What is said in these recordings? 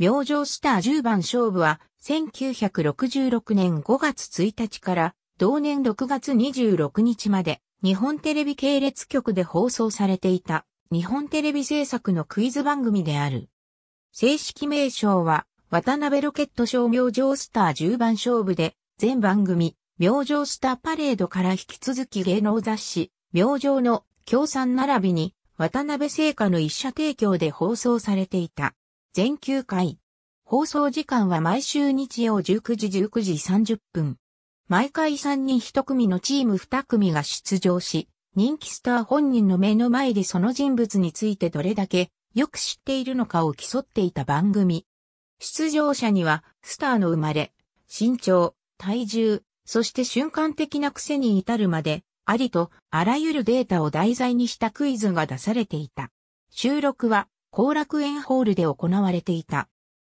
明星スター10番勝負は、1966年5月1日から、同年6月26日まで、日本テレビ系列局で放送されていた、日本テレビ制作のクイズ番組である。正式名称は、渡辺ロケット賞明星スター10番勝負で、全番組、明星スターパレードから引き続き芸能雑誌、明星の協賛並びに、渡辺聖火の一社提供で放送されていた。全9回。放送時間は毎週日曜19時19時30分。毎回3人1組のチーム2組が出場し、人気スター本人の目の前でその人物についてどれだけよく知っているのかを競っていた番組。出場者には、スターの生まれ、身長、体重、そして瞬間的な癖に至るまで、ありとあらゆるデータを題材にしたクイズが出されていた。収録は後楽園ホールで行われていた。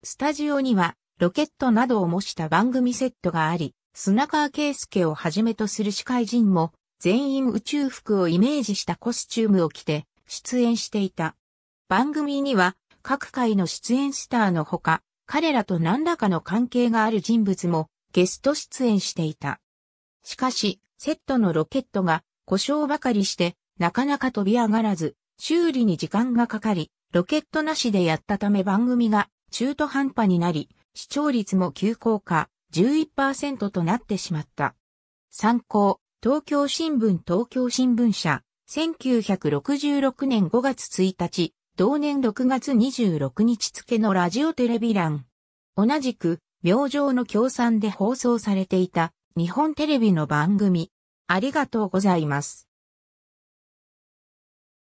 スタジオには、ロケットなどを模した番組セットがあり、砂川圭介をはじめとする司会人も、全員宇宙服をイメージしたコスチュームを着て、出演していた。番組には、各界の出演スターのほか、彼らと何らかの関係がある人物も、ゲスト出演していた。しかし、セットのロケットが、故障ばかりして、なかなか飛び上がらず、修理に時間がかかり、ロケットなしでやったため番組が中途半端になり、視聴率も急降下11%となってしまった。参考、東京新聞東京新聞社、1966年5月1日、同年6月26日付のラジオテレビ欄。同じく、明星の協賛で放送されていた日本テレビの番組。ありがとうございます。